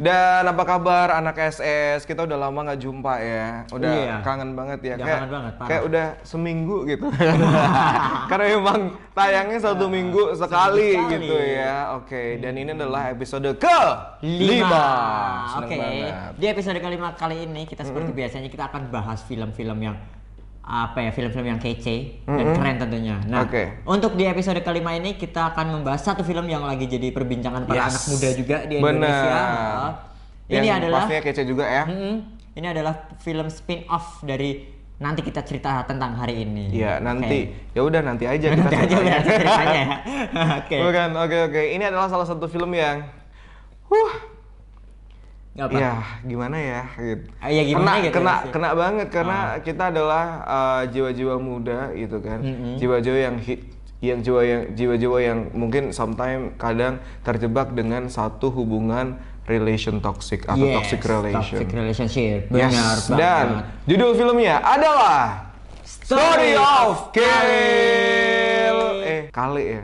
Dan apa kabar anak SS? Kita udah lama nggak jumpa ya. Udah iya. kangen banget ya. kayak, kangen banget. Parah. Kayak udah seminggu gitu. Karena emang tayangnya satu nah, minggu sekali, sekali. gitu ya. Oke. Okay. Dan ini hmm. adalah episode ke lima. Oke. Okay. Di episode kelima kali ini kita seperti -hmm. biasanya kita akan bahas film-film yang apa ya film-film yang kece mm -hmm. dan keren tentunya. Nah, okay. untuk di episode kelima ini kita akan membahas satu film yang lagi jadi perbincangan para yes. anak muda juga di Indonesia. Bener. Ini yang adalah pastinya kece juga ya. Mm -hmm, ini adalah film spin-off dari nanti kita cerita tentang hari ini. Iya, nanti. Okay. Ya udah nanti aja nanti kita aja ya. oke. oke oke. Ini adalah salah satu film yang huh Gak apa? Ya gimana ya gitu. Ah, ya gimana kena, gitu kena, ya, kena banget karena ah. kita adalah eh, jiwa-jiwa uh, muda gitu kan. Jiwa-jiwa mm -hmm. yang hit, yang jiwa yang jiwa-jiwa yang mungkin sometimes kadang terjebak dengan satu hubungan relation toxic atau yes, toxic relation. Toxic relationship. Benar yes. Banget. Dan judul filmnya adalah Story, Story of Kill. Eh, Kale ya.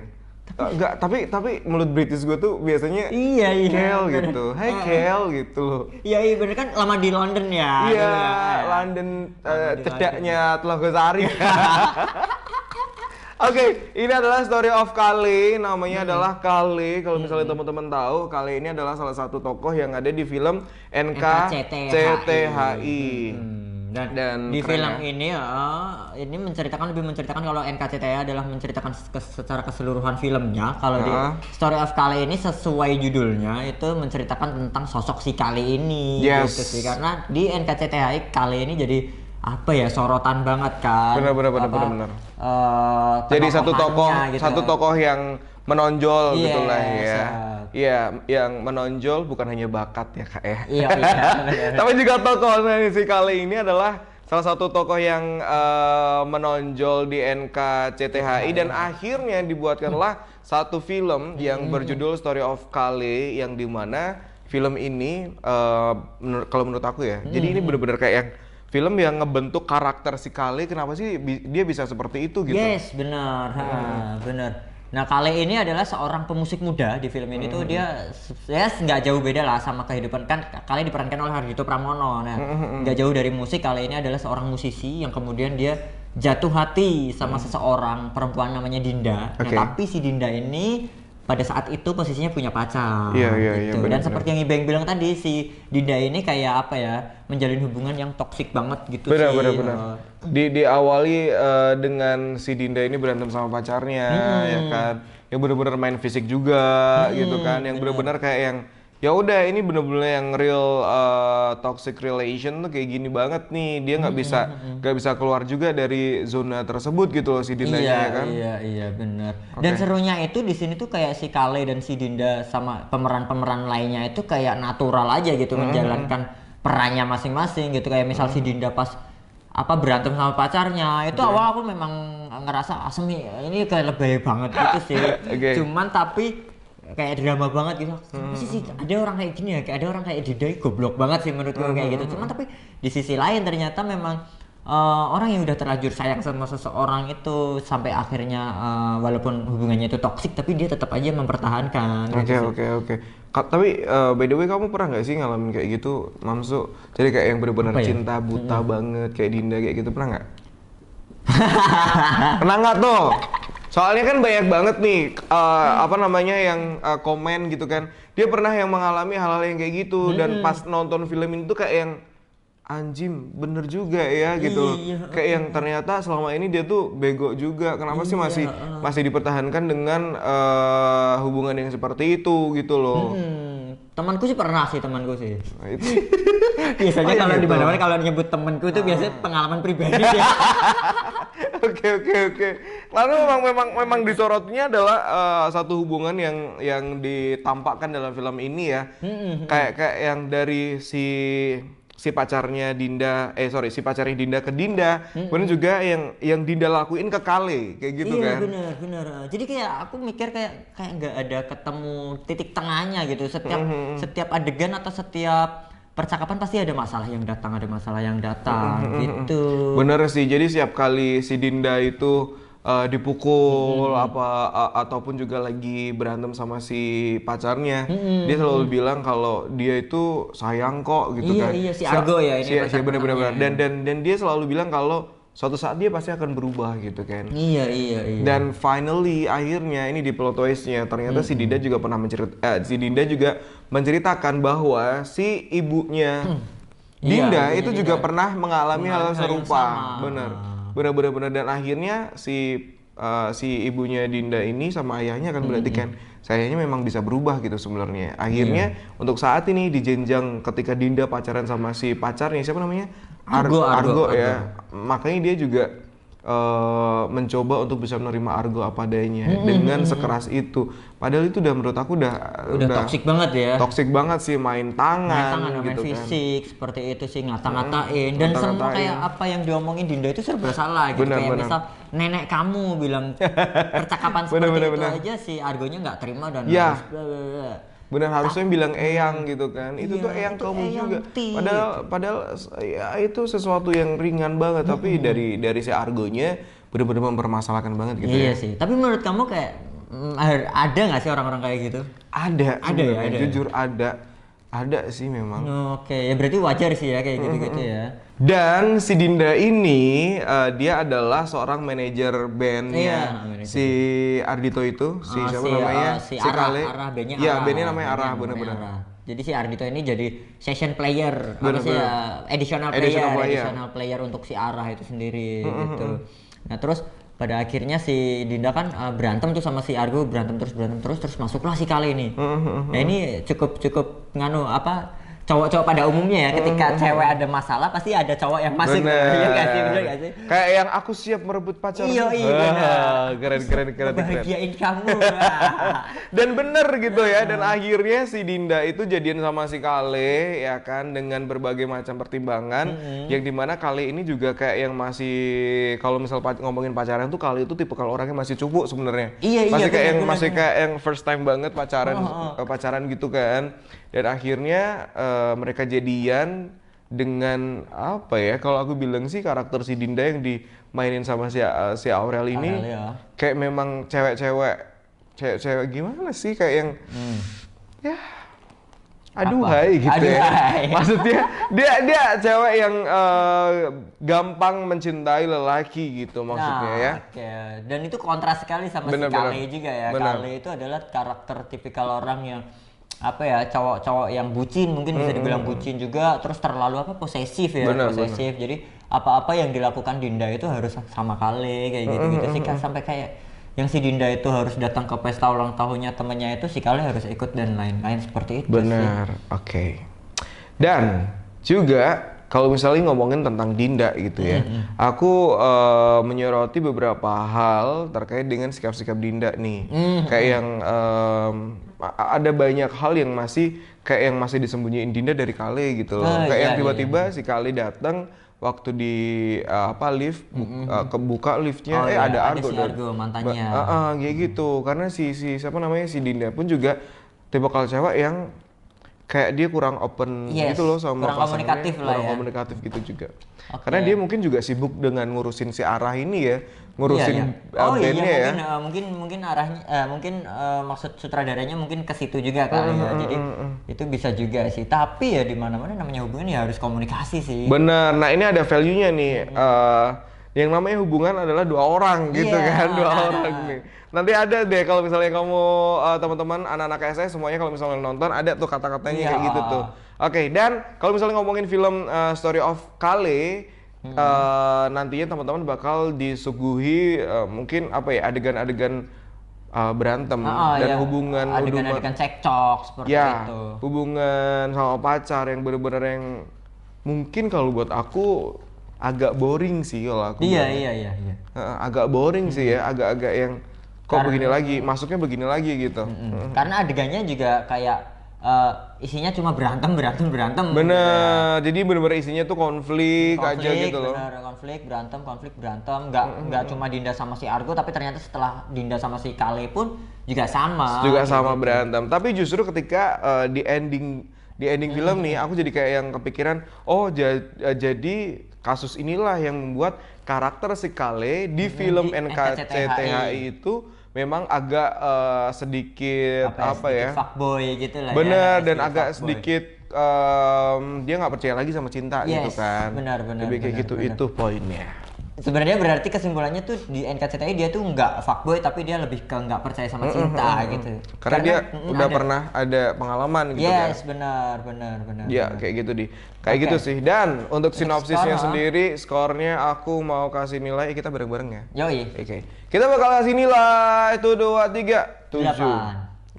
Enggak, eh, tapi tapi mulut British gue tuh biasanya iya, iya, Kel gitu. hey uh, Kel gitu. loh. Iya, iya bener kan lama di London ya. Iya, ya. London uh, telah Telaga Sari. Oke, okay, ini adalah story of Kali, Namanya hmm. adalah Kali. Kalau misalnya hmm. teman-teman tahu, Kali ini adalah salah satu tokoh yang ada di film NKCTHI. NKCTHI. Hmm dan, dan di film ya. ini ya ini menceritakan lebih menceritakan kalau NKCTA adalah menceritakan secara keseluruhan filmnya kalau uh. di Story of Kali ini sesuai judulnya itu menceritakan tentang sosok si Kali ini yes. gitu sih karena di NKCTA Kali ini jadi apa ya sorotan banget kan Bener benar benar benar, benar. Uh, jadi satu tokoh gitu. satu tokoh yang menonjol yes, iya, gitu lah ya. Iya, yang menonjol bukan hanya bakat ya kak ya. Yeah, iya. Tapi juga tokoh si kali ini adalah salah satu tokoh yang uh, menonjol di NKCTHI yeah, dan iya. akhirnya dibuatkanlah satu film iya, yang berjudul Story of Kali yang dimana film ini uh, menur kalau menurut aku ya, hmm. jadi ini mm-hmm. benar-benar kayak yang film yang ngebentuk karakter si Kali kenapa sih bi dia bisa seperti itu gitu? Yes benar, hmm. benar Nah, Kale ini adalah seorang pemusik muda di film ini hmm. tuh dia ya nggak jauh beda lah sama kehidupan kan Kale diperankan oleh Harjito Pramono. Nah, nggak jauh dari musik Kale ini adalah seorang musisi yang kemudian dia jatuh hati sama hmm. seseorang perempuan namanya Dinda. Okay. Nah, tapi si Dinda ini pada saat itu posisinya punya pacar iya, iya, gitu. Iya, bener, dan bener. seperti yang Ibeng bilang tadi si Dinda ini kayak apa ya menjalin hubungan yang toksik banget gitu Bener, sih. bener. bener. Eh. Di diawali uh, dengan si Dinda ini berantem sama pacarnya ya hmm. ya kan. Yang benar-benar main fisik juga hmm, gitu kan. Yang benar-benar kayak yang ya udah ini bener-bener yang real uh, toxic relation tuh kayak gini banget nih dia nggak bisa nggak bisa keluar juga dari zona tersebut gitu loh si Dinda iya, ya kan iya iya benar okay. dan serunya itu di sini tuh kayak si Kale dan si Dinda sama pemeran-pemeran lainnya itu kayak natural aja gitu mm-hmm. menjalankan perannya masing-masing gitu kayak misal mm-hmm. si Dinda pas apa berantem sama pacarnya itu okay. Iya. awal aku memang ngerasa asem ah, ini kayak lebay banget gitu sih okay. cuman tapi kayak drama banget gitu hmm. Sisi, ada orang kayak gini ya kayak ada orang kayak Didai goblok banget sih menurutku hmm. kayak gitu cuman hmm. tapi di sisi lain ternyata memang uh, orang yang udah terlanjur sayang sama seseorang itu sampai akhirnya uh, walaupun hubungannya itu toksik tapi dia tetap aja mempertahankan. Gitu oke oke oke. Tapi uh, by the way kamu pernah nggak sih ngalamin kayak gitu, Mamsu? Jadi kayak yang benar-benar ya? cinta buta hmm. banget kayak Dinda kayak gitu pernah nggak? pernah nggak tuh? Soalnya kan banyak banget nih uh, hmm. apa namanya yang uh, komen gitu kan. Dia pernah yang mengalami hal-hal yang kayak gitu hmm. dan pas nonton film itu kayak yang anjim bener juga ya gitu iya, iya, kayak yang ternyata selama ini dia tuh bego juga. Kenapa iya, sih masih uh. masih dipertahankan dengan uh, hubungan yang seperti itu gitu loh. Hmm temanku sih pernah sih temanku sih nah, biasanya oh, iya, kalau gitu. di mana mana kalau nyebut temanku itu ah. biasanya pengalaman pribadi ya oke oke oke lalu memang memang memang disorotnya adalah uh, satu hubungan yang yang ditampakkan dalam film ini ya hmm, hmm, hmm. kayak kayak yang dari si si pacarnya Dinda eh sorry si pacarnya Dinda ke Dinda mm-hmm. kemudian juga yang yang Dinda lakuin ke Kale kayak gitu iya, kan iya benar benar jadi kayak aku mikir kayak kayak nggak ada ketemu titik tengahnya gitu setiap hmm setiap adegan atau setiap percakapan pasti ada masalah yang datang ada masalah yang datang hmm gitu bener sih jadi setiap kali si Dinda itu uh, dipukul hmm. apa a, ataupun juga lagi berantem sama si pacarnya hmm. dia selalu bilang kalau dia itu sayang kok gitu iya, kan iya si Argo ya ini si, si benar-benar dan dan dan dia selalu bilang kalau suatu saat dia pasti akan berubah gitu kan iya iya iya dan finally akhirnya ini di plot twistnya ternyata hmm. si Dinda juga pernah mencerit eh, si Dinda juga menceritakan bahwa si ibunya hmm. Dinda iya, itu juga pernah mengalami hal, serupa benar benar-benar benar dan akhirnya si uh, si ibunya Dinda ini sama ayahnya akan berarti kan sayangnya memang bisa berubah gitu sebenarnya. Akhirnya hmm. untuk saat ini di jenjang ketika Dinda pacaran sama si pacarnya siapa namanya? Argo, Argo, Argo, Argo ya. Argo. Makanya dia juga Eh, mencoba untuk bisa menerima argo apa adanya hmm, dengan hmm, sekeras hmm. itu. Padahal itu udah menurut aku udah udah, udah toksik banget ya. Toksik banget sih main tangan, main tangan gitu main kan. fisik seperti itu sih ngata-ngatain hmm, dan semua kayak apa yang diomongin Dinda itu serba salah gitu bener, kayak bener. misal nenek kamu bilang percakapan seperti bener, bener, itu bener. aja sih argonya nggak terima dan ya. harus benar harusnya bilang eyang gitu kan itu iya, tuh eyang itu kamu juga ti. padahal padahal ya itu sesuatu yang ringan banget hmm. tapi dari dari si argonya benar-benar mempermasalahkan banget gitu iya ya. sih tapi menurut kamu kayak mm, ada nggak sih orang-orang kayak gitu ada ada ya ada. Ya? jujur ada ada sih memang. Oke, okay. ya berarti wajar sih ya kayak gitu-gitu mm -hmm. ya. Dan si Dinda ini uh, dia adalah seorang manajer bandnya iya, si Ardito itu, si ah, siapa si, namanya? Uh, si, si Arah, Kale. Arah bandnya Arah. Iya, ah, bandnya namanya Arah, benar-benar. Jadi si Ardito ini jadi session player, bener, apa sih Uh, Additional player, additional player, additional player untuk si Arah itu sendiri mm -hmm. gitu. Nah terus pada akhirnya si Dinda kan uh, berantem tuh sama si Argo berantem terus berantem terus terus masuklah si Kale ini. uh, uh. Nah ini cukup cukup nganu apa cowok-cowok pada umumnya ya ketika hmm. cewek ada masalah pasti ada cowok yang masuk bener. Iya gak sih, bener gak sih? Kayak yang aku siap merebut pacar. Iya, iya. Ah, keren, keren, keren. Bahagiain kamu. dan bener gitu ya. Dan akhirnya si Dinda itu jadian sama si Kale ya kan dengan berbagai macam pertimbangan hmm. yang dimana Kale ini juga kayak yang masih kalau misal ngomongin pacaran tuh Kale itu tipe kalau orangnya masih cupu sebenarnya. Iya, masih iya. Masih kayak bener, yang bener, masih kayak yang first time banget pacaran oh, oh. Eh, pacaran gitu kan dan akhirnya uh, mereka jadian dengan apa ya kalau aku bilang sih karakter si Dinda yang dimainin sama si uh, si Aurel ini Aurel, ya. kayak memang cewek-cewek cewek-cewek gimana sih kayak yang hmm. ya aduhai apa? gitu aduh, ya maksudnya dia dia cewek yang uh, gampang mencintai lelaki gitu maksudnya nah, ya okay. dan itu kontras sekali sama bener, si Kale bener. juga ya Kale itu adalah karakter tipikal orang yang apa ya cowok-cowok yang bucin mungkin bisa hmm. dibilang bucin juga terus terlalu apa posesif ya bener, posesif bener. jadi apa-apa yang dilakukan Dinda itu harus sama kali kayak gitu gitu sih kan sampai kayak yang si Dinda itu harus datang ke pesta ulang tahunnya temennya itu si kali harus ikut dan lain-lain seperti itu benar oke okay. dan juga kalau misalnya ngomongin tentang Dinda gitu ya, mm-hmm. aku uh, menyoroti beberapa hal terkait dengan sikap-sikap Dinda nih, mm-hmm. kayak yang um, ada banyak hal yang masih kayak yang masih disembunyiin Dinda dari Kale gitu loh, oh, kayak iya, yang iya. tiba-tiba iya. si Kale datang waktu di uh, apa lift bu, mm-hmm. uh, kebuka liftnya oh, eh iya, ada Argo, ada si Argo mantannya, uh, uh, kayak gitu karena si si siapa namanya si Dinda pun juga tipe kalau cewek yang kayak dia kurang open yes, gitu loh sama kurang komunikatif lah kurang ya. komunikatif gitu juga okay. karena dia mungkin juga sibuk dengan ngurusin si arah ini ya ngurusin iya, iya. Eh, oh iya, iya ya mungkin uh, mungkin mungkin arahnya uh, mungkin uh, maksud sutradaranya mungkin ke situ juga kan mm, ya. jadi mm, mm. itu bisa juga sih tapi ya di mana mana namanya hubungan ya harus komunikasi sih bener nah ini ada value nya nih mm. uh, yang namanya hubungan adalah dua orang gitu iya. kan dua orang nih nanti ada deh kalau misalnya kamu uh, teman-teman anak-anak SS semuanya kalau misalnya nonton ada tuh kata-katanya yeah. kayak gitu tuh oke okay, dan kalau misalnya ngomongin film uh, Story of Kale hmm. uh, nantinya teman-teman bakal disuguhi uh, mungkin apa ya adegan-adegan uh, berantem oh, dan ya. hubungan adegan-adegan cekcok seperti ya, itu hubungan sama pacar yang benar-benar yang mungkin kalau buat aku agak boring sih kalau aku. Iya, iya, iya, iya. agak boring hmm. sih ya, agak-agak yang kok Karena, begini lagi, masuknya begini lagi gitu. hmm. Karena adegannya juga kayak uh, isinya cuma berantem, berantem, berantem. Bener, gitu. jadi bener-bener isinya tuh konflik, konflik aja gitu loh. Bener, konflik, berantem, konflik, berantem. Nggak, mm-hmm. nggak cuma Dinda sama si Argo, tapi ternyata setelah Dinda sama si Kale pun juga sama. Juga gitu. sama berantem. Tapi justru ketika uh, di ending di ending hmm film nih, aku jadi kayak yang kepikiran, oh jadi Kasus inilah yang membuat karakter si Kale di hmm, film di NKCTHI itu memang agak uh, sedikit apa, ya, apa ya? sedikit ya? Fuckboy gitu lah. Ya, Bener ya, dan agak sedikit um, dia nggak percaya lagi sama cinta gitu yes, gitu kan. Benar benar. Lebih kayak benar, gitu benar. itu poinnya sebenarnya berarti kesimpulannya tuh di NKCTI dia tuh nggak fuckboy tapi dia lebih ke nggak percaya sama cinta mm -hmm. gitu. Karena, Karena dia mm, udah ada. pernah ada pengalaman gitu yes, kan. Yes, benar, benar, benar. Iya, kayak gitu di. Kayak okay. gitu sih. Dan untuk sinopsisnya Skor, sendiri, oh. skornya aku mau kasih nilai eh, kita bareng-bareng ya. iya. Oke. Okay. Kita bakal kasih nilai itu 2 3 7.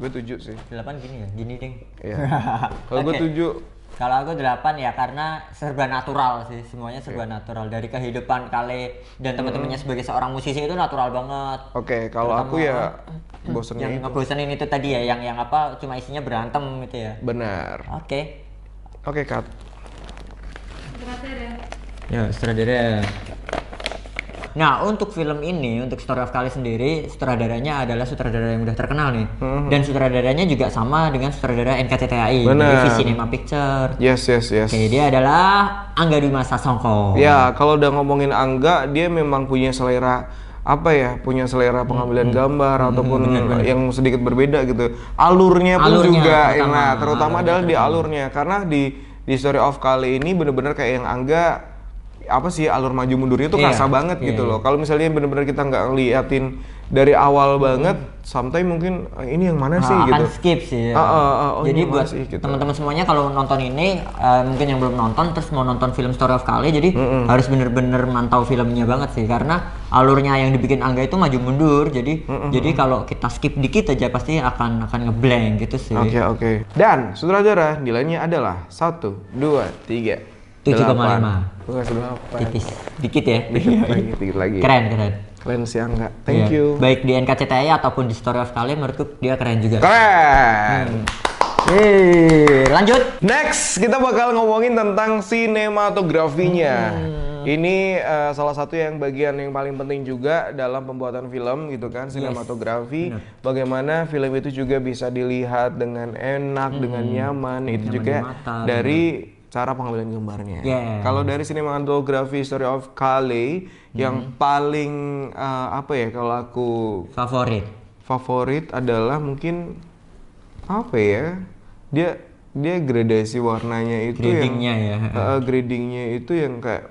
Gue 7 sih. 8 gini ya, gini ding. Iya. Kalau okay. gue 7 kalau aku delapan ya karena serba natural sih, semuanya serba okay. natural dari kehidupan kali dan teman-temannya hmm. sebagai seorang musisi itu natural banget. Oke, okay, kalau aku ya bosennya yang itu. ngebosenin itu tadi ya yang yang apa cuma isinya berantem gitu ya. Benar. Oke. Okay. Oke, okay, Kat. Sutradara. Ya, ya, ya. Nah, untuk film ini, untuk Story of Kali sendiri, sutradaranya adalah sutradara yang udah terkenal nih. Hmm. Dan sutradaranya juga sama dengan sutradara NKCTHI, divisi Cinema Picture. Yes, yes, yes. Oke, dia adalah Angga Dwi Sasongko. Ya, kalau udah ngomongin Angga, dia memang punya selera apa ya punya selera pengambilan hmm. gambar hmm. ataupun bener, bener. yang sedikit berbeda gitu alurnya pun alurnya, juga ya, terutama, enak terutama alurnya adalah terutama. di alurnya karena di di story of kali ini bener-bener kayak yang angga apa sih alur maju mundurnya tuh yeah. Iya. banget yeah. gitu iya, iya. loh. Kalau misalnya benar-benar kita nggak ngeliatin dari awal hmm. banget, sampai mungkin eh, ini yang mana nah, sih gitu. akan gitu. skip sih. Ya. Ah, ah, ah, oh, Jadi buat sih, gitu. teman-teman semuanya kalau nonton ini uh, mungkin yang belum nonton terus mau nonton film Story of Kali jadi mm-hmm. harus bener-bener mantau filmnya banget sih karena alurnya yang dibikin Angga itu maju mundur. Jadi mm-hmm. jadi kalau kita skip dikit aja pasti akan akan ngeblank gitu sih. Oke okay, oke. Okay. Dan sutradara nilainya adalah satu, dua, tiga. Eh, tujuh koma lima tipis dikit ya dikit dikit lagi keren keren keren sih enggak, thank yeah. you baik di NKCTI ataupun di Story of kalian menurutku dia keren juga keren hmm. Yeay, lanjut. Next, kita bakal ngomongin tentang sinematografinya. Hmm. Ini uh, salah satu yang bagian yang paling penting juga dalam pembuatan film gitu kan, sinematografi. Yes. Bagaimana film itu juga bisa dilihat dengan enak, hmm. dengan nyaman. Itu nyaman juga dari cara pengambilan gambarnya. Yeah. Kalau dari sinematografi Story of Kali hmm. yang paling uh, apa ya kalau aku favorit. Favorit adalah mungkin apa ya? Dia dia gradasi warnanya itu gradingnya yang, ya. Uh, gradingnya itu yang kayak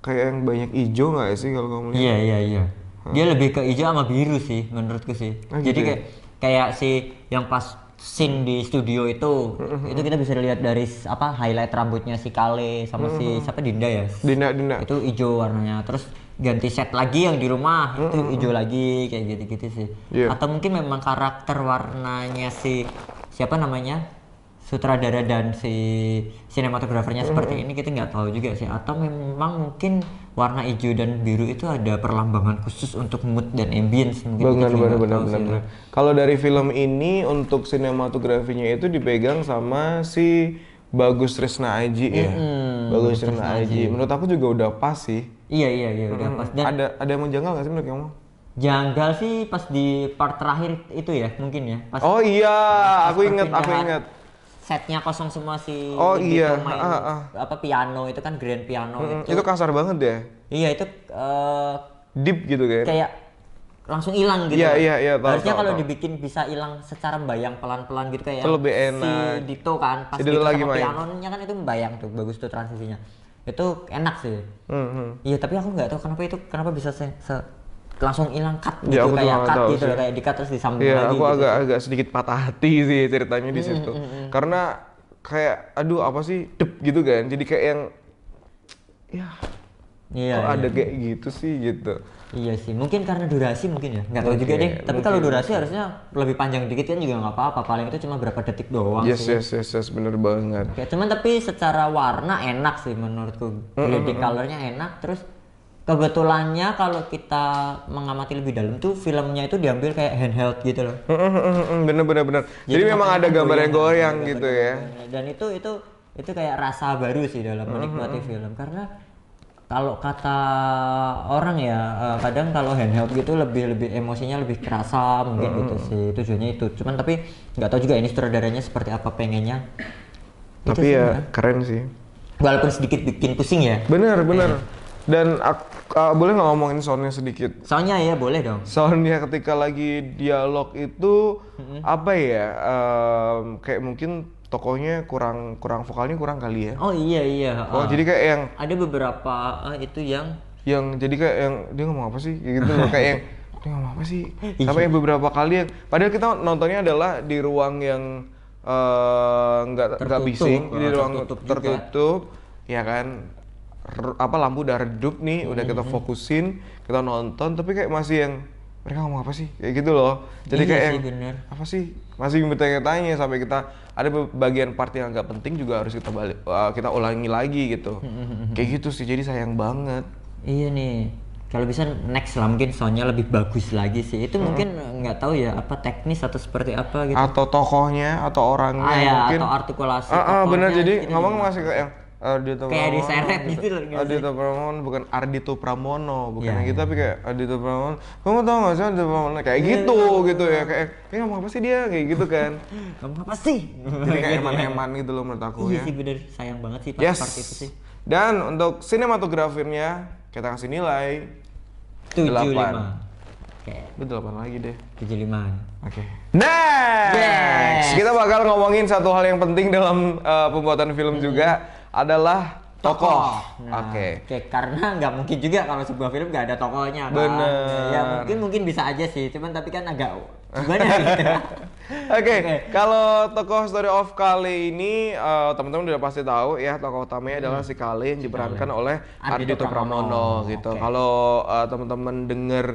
kayak yang banyak hijau nggak sih kalau kamu lihat? Iya iya iya. Dia lebih ke hijau sama biru sih menurutku sih. Ah, gitu Jadi ya? kayak ya? kayak si yang pas scene di studio itu mm-hmm. itu kita bisa lihat dari apa highlight rambutnya si Kale sama mm-hmm. si siapa Dinda ya Dinda Dinda itu hijau warnanya terus ganti set lagi yang di rumah mm-hmm. itu hijau lagi kayak gitu-gitu sih yeah. atau mungkin memang karakter warnanya si siapa namanya sutradara dan si sinematografernya mm-hmm. seperti ini kita nggak tahu juga sih atau memang mungkin warna hijau dan biru itu ada perlambangan khusus untuk mood dan ambience mungkin benar benar benar benar, benar. kalau dari film ini untuk sinematografinya itu dipegang sama si Bagus Trisna Aji mm-hmm. ya Bagus Trisna Aji menurut aku juga udah pas sih iya iya iya udah pas dan ada ada yang menjanggal nggak sih menurut kamu janggal sih pas di part terakhir itu ya mungkin ya pas oh iya aku inget aku inget setnya kosong semua sih oh iya main, ah, ah, ah. apa piano itu kan grand piano hmm, itu itu kasar banget deh iya itu uh, deep gitu kayak kayak langsung hilang gitu. Iya iya iya. Harusnya kalau dibikin bisa hilang secara bayang pelan-pelan gitu kayak. Itu lebih enak. Si Dito kan pas Dito, lagi sama main. pianonya kan itu membayang tuh bagus tuh transisinya. Itu enak sih. Mm-hmm. Iya mm -hmm. tapi aku nggak tahu kenapa itu kenapa bisa se, se langsung hilang cut ya, gitu ya, aku kayak cut gitu sih. kayak di cut terus disambung ya, lagi aku gitu. agak agak sedikit patah hati sih ceritanya di mm, situ hmm, hmm, hmm. karena kayak aduh apa sih dep gitu kan jadi kayak yang ya Iya, kok iya. ada kayak gitu sih gitu. Iya sih, mungkin karena durasi mungkin ya. Nggak tahu juga deh. Tapi kalau durasi harusnya lebih panjang dikit kan juga nggak apa-apa. Paling itu cuma berapa detik doang yes, sih. Yes, yes, yes, bener banget. Oke, cuman tapi secara warna enak sih menurutku. Mm -hmm. Grading mm. colornya enak, terus kebetulannya kalau kita mengamati lebih dalam tuh filmnya itu diambil kayak handheld gitu loh hmm, hmm, hmm, bener bener bener jadi, jadi memang ada gambar yang goyang gitu, gitu ya dan itu itu itu kayak rasa baru sih dalam menikmati film karena kalau kata orang ya eh, kadang kalau handheld gitu lebih lebih emosinya lebih kerasa mungkin gitu sih tujuannya itu cuman tapi nggak tahu juga ini sutradaranya seperti apa pengennya tapi itu ya keren sih walaupun sedikit bikin pusing ya bener bener eh Dan uh, boleh nggak ngomongin soundnya sedikit? Soundnya ya boleh dong. Soundnya ketika lagi dialog itu mm-hmm. apa ya? Um, kayak mungkin tokonya kurang kurang vokalnya kurang kali ya? Oh iya iya. Oh uh, jadi kayak yang ada beberapa uh, itu yang yang jadi kayak yang dia ngomong apa sih? Ya gitu kayak yang dia ngomong apa sih? Iya. Sampai yang beberapa kali yang padahal kita nontonnya adalah di ruang yang eh, nggak uh, nggak bising, di ruang tertutup, tertutup ya kan apa lampu udah redup nih, udah kita mm-hmm. fokusin, kita nonton, tapi kayak masih yang mereka ngomong apa sih kayak gitu loh jadi iya kayak sih, yang, bener. apa sih masih bertanya-tanya sampai kita ada bagian part yang agak penting juga harus kita balik eh, kita ulangi lagi gitu mm-hmm. kayak gitu sih jadi sayang banget iya nih kalau bisa next lah mungkin soalnya lebih bagus lagi sih itu hmm. mungkin nggak tahu ya apa teknis atau seperti apa gitu atau tokohnya atau orangnya ah, ya, mungkin atau artikulasi Ah, ah bener jadi ngomong masih kayak Ardito kayak Pramono, diseret gitu, gitu loh Ardito Pramono bukan Ardito Pramono bukan yeah, yang gitu yeah. tapi kayak Ardito Pramono kamu tau gak sih Ardito Pramono nah, kayak gitu iya, iya, iya. gitu ya kayak kayak eh, ngomong apa sih dia kayak gitu kan ngomong apa sih jadi kayak gitu. eman-eman gitu loh menurut aku iya ya. sih bener sayang banget sih pas yes. part itu sih dan untuk sinematografinya kita kasih nilai 75 8. Oke. delapan lagi deh. tujuh lima Oke. Next! Yes. Kita bakal ngomongin satu hal yang penting dalam uh, pembuatan film hmm. juga adalah tokoh. Nah, nah, Oke. Okay. okay. karena nggak mungkin juga kalau sebuah film nggak ada tokohnya. Kan? Ya mungkin mungkin bisa aja sih, cuman tapi kan agak gimana gitu. Oke, okay. okay. kalau tokoh Story of Kali ini uh, teman-teman udah pasti tahu ya tokoh utamanya hmm. adalah si Kali yang iya, diperankan iya. oleh Ardito Pramono, gitu. Okay. Kalau uh, teman-teman dengar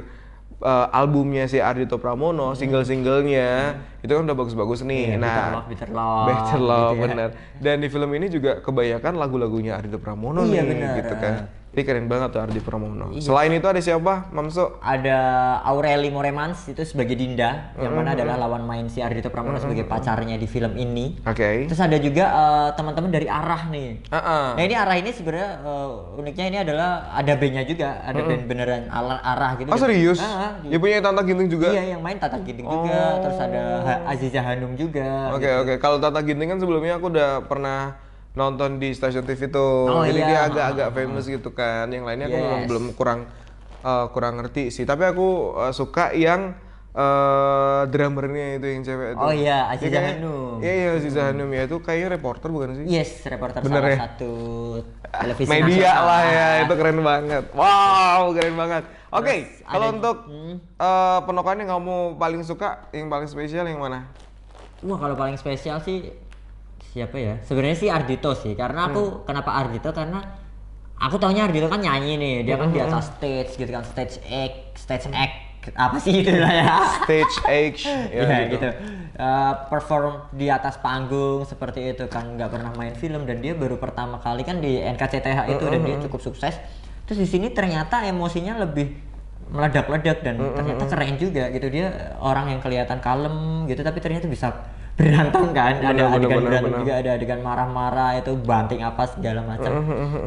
uh, albumnya si Ardito Pramono, hmm. single-singlenya hmm. itu kan udah bagus-bagus nih. Yeah, iya, nah, better Love, Better Love, Love gitu ya. bener. Dan di film ini juga kebanyakan lagu-lagunya Ardito Pramono iya, nih, bener. gitu kan. Ini keren banget tuh Ardi Pramono. Iya. Selain itu ada siapa, Mamso? Ada Aureli Moremans itu sebagai Dinda, mm -hmm. yang mana mm-hmm. adalah lawan main si Ardi Pramono mm -hmm. sebagai mm-hmm. pacarnya di film ini. Oke. Okay. Terus ada juga uh, teman-teman dari Arah nih. Uh -uh. Nah ini Arah ini sebenarnya uh, uniknya ini adalah ada bandnya juga, ada mm -hmm. band beneran Arah gitu. Oh serius? Uh -huh. Ya punya Tata Ginting juga? Iya, yang main Tata Ginting oh. juga. Terus ada oh. ha Aziza Hanum juga. Oke okay, gitu. oke. Okay. Kalau Tata Ginting kan sebelumnya aku udah pernah nonton di stasiun TV tuh. Oh, Jadi iya. dia agak-agak ah, ah, famous ah. gitu kan. Yang lainnya yes. aku memang belum kurang uh, kurang ngerti sih. Tapi aku uh, suka yang uh, drummernya itu yang cewek itu. Oh iya, iya Aziza ya, Hanum. Iya iya Aziza hmm. Hanum ya itu kayaknya reporter bukan sih? Yes, reporter Bener salah ya? satu televisi media nasional. lah ya, itu keren banget. Wow, keren banget. Oke, okay, kalau untuk hmm. uh, penokohan yang kamu paling suka, yang paling spesial yang mana? Wah, kalau paling spesial sih siapa ya sebenarnya sih Ardito sih karena aku hmm. kenapa Ardito karena aku taunya Ardito kan nyanyi nih dia kan hmm. di atas stage gitu kan stage X stage X apa sih itu ya stage X ya, ya gitu, gitu. Uh, perform di atas panggung seperti itu kan nggak pernah main film dan dia baru pertama kali kan di NKCTH itu uh, dan dia hmm, hmm, cukup hmm. sukses terus di sini ternyata emosinya lebih meledak-ledak dan uh, uh, ternyata keren juga gitu dia orang yang kelihatan kalem gitu tapi ternyata bisa berantem kan bener, ada adegan bener, berantem bener. juga ada adegan marah-marah itu banting apa segala macam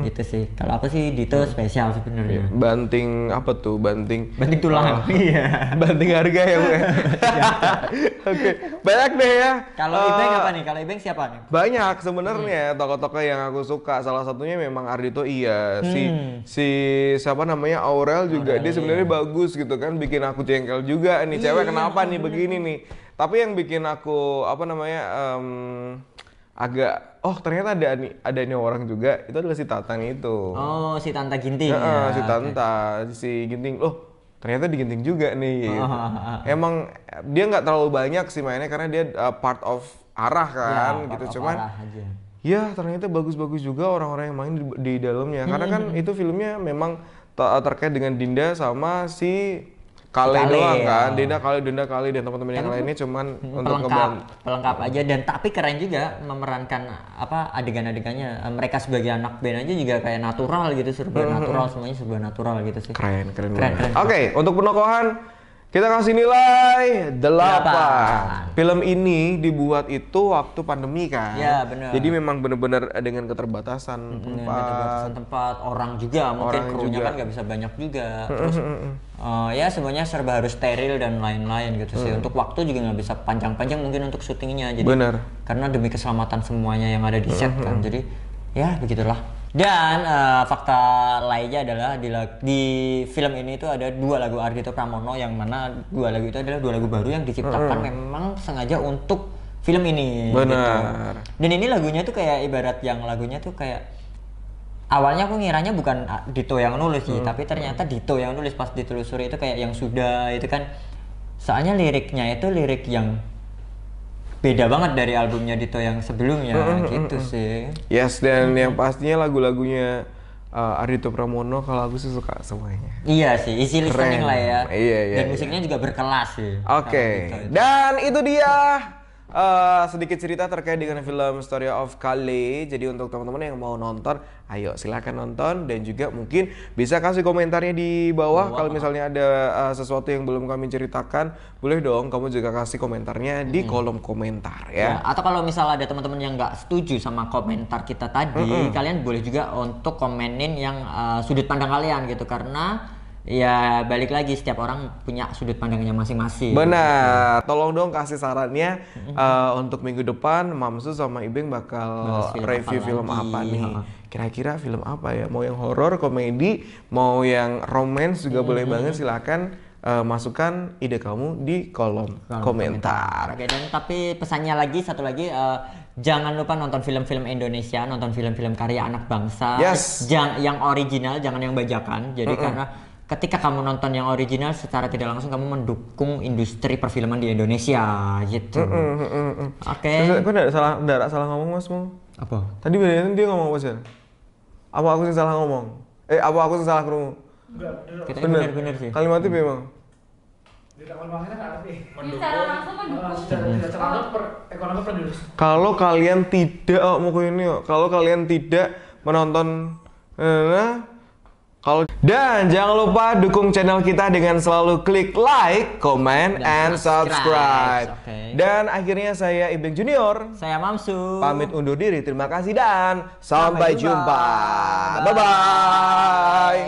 gitu sih kalau aku sih Dito spesial sebenarnya iya. banting apa tuh banting banting tulang uh, iya banting harga ya, ya? oke okay. banyak deh ya kalau uh, Ibeng apa nih kalau Ibeng siapa nih banyak sebenarnya hmm. tokoh-tokoh yang aku suka salah satunya memang Ardito iya hmm. si si siapa namanya Aurel juga Aurel, dia sebenarnya iya. bagus gitu kan bikin aku jengkel juga nih cewek iya. kenapa iya, nih begini nih tapi yang bikin aku apa namanya um, agak oh ternyata ada nih ada ini orang juga itu adalah si Tatang itu oh si Tanta Ginting ya, ya. si Tanta okay. si Ginting loh ternyata diginting juga nih gitu. oh. emang dia nggak terlalu banyak sih mainnya karena dia uh, part of arah ya, kan ya, gitu cuman arah aja. ya ternyata bagus-bagus juga orang-orang yang main di, di dalamnya karena kan hmm. itu filmnya memang terkait dengan Dinda sama si kali doang ya. kan Dinda kali Dinda kali dan teman-teman yang kan lainnya cuman pelengkap, hmm, untuk pelengkap pelengkap aja dan tapi keren juga memerankan apa adegan-adegannya eh, mereka sebagai anak band aja juga kayak natural gitu serba hmm, hmm, natural semuanya serba natural gitu sih keren keren, keren, keren. oke okay, untuk penokohan kita kasih nilai 8. Film ini dibuat itu waktu pandemi kan. Ya, benar. Jadi memang benar-benar dengan keterbatasan hmm, tempat. Keterbatasan tempat, orang juga orang mungkin kru juga. kan nggak bisa banyak juga. Terus uh, ya semuanya serba harus steril dan lain-lain gitu sih. Hmm. Untuk waktu juga nggak bisa panjang-panjang mungkin untuk syutingnya. Jadi benar. karena demi keselamatan semuanya yang ada di set kan. Jadi ya begitulah dan uh, fakta lainnya adalah di, di film ini itu ada dua lagu Ardito Pramono yang mana dua lagu itu adalah dua lagu baru yang diciptakan hmm. memang sengaja untuk film ini. Gitu. Benar. Gitu. Dan ini lagunya tuh kayak ibarat yang lagunya tuh kayak awalnya aku ngiranya bukan ah, Dito yang nulis sih, hmm. tapi ternyata Dito yang nulis pas ditelusuri itu kayak yang sudah itu kan soalnya liriknya itu lirik yang beda banget dari albumnya Dito yang sebelumnya mm -hmm. gitu sih. Yes dan mm -hmm. yang pastinya lagu-lagunya uh, eh, Arito Pramono kalau aku sih suka semuanya. Iya sih, isi listening lah ya. Iya, iya, dan iya. musiknya juga berkelas sih. Oke. Okay. Gitu. Dan itu dia uh, sedikit cerita terkait dengan film Story of Kali. Jadi untuk teman-teman yang mau nonton, ayo silahkan nonton dan juga mungkin bisa kasih komentarnya di bawah. Wow. Kalau misalnya ada uh, sesuatu yang belum kami ceritakan, boleh dong kamu juga kasih komentarnya di hmm. kolom komentar ya. ya atau kalau misalnya ada teman-teman yang nggak setuju sama komentar kita tadi, hmm. kalian boleh juga untuk komenin yang uh, sudut pandang kalian gitu karena ya balik lagi setiap orang punya sudut pandangnya masing-masing. Benar. Ya. Tolong dong kasih sarannya uh, untuk minggu depan Mamsu sama Ibing bakal film review apa film lagi. apa nih. Kira-kira film apa ya? Mau yang horor, komedi, mau yang romance juga boleh hmm. banget silakan uh, masukkan ide kamu di kolom, kolom komentar. komentar. Oke, dan tapi pesannya lagi satu lagi uh, jangan lupa nonton film-film Indonesia, nonton film-film karya anak bangsa yes. yang yang original, jangan yang bajakan. Jadi mm -mm. karena ketika kamu nonton yang original secara tidak langsung kamu mendukung industri perfilman di Indonesia gitu. Mm -mm, mm -mm. Oke. Okay. Gue enggak salah enggak salah ngomong Mas mau? Apa? Tadi bedanya dia ngomong apa sih? Apa aku yang salah ngomong? Eh, apa aku yang salah kerungu? Enggak, benar. Benar sih. Kalimatnya hmm. memang. Kalau kalian tidak oh, mau ini, oh. kalau kalian tidak menonton eh, kalau dan jangan lupa dukung channel kita dengan selalu klik like, comment, dan and subscribe. subscribe. Okay. Dan akhirnya saya Ibing Junior, saya Mamsu. Pamit undur diri. Terima kasih dan sampai, sampai jumpa. jumpa. Bye bye. bye.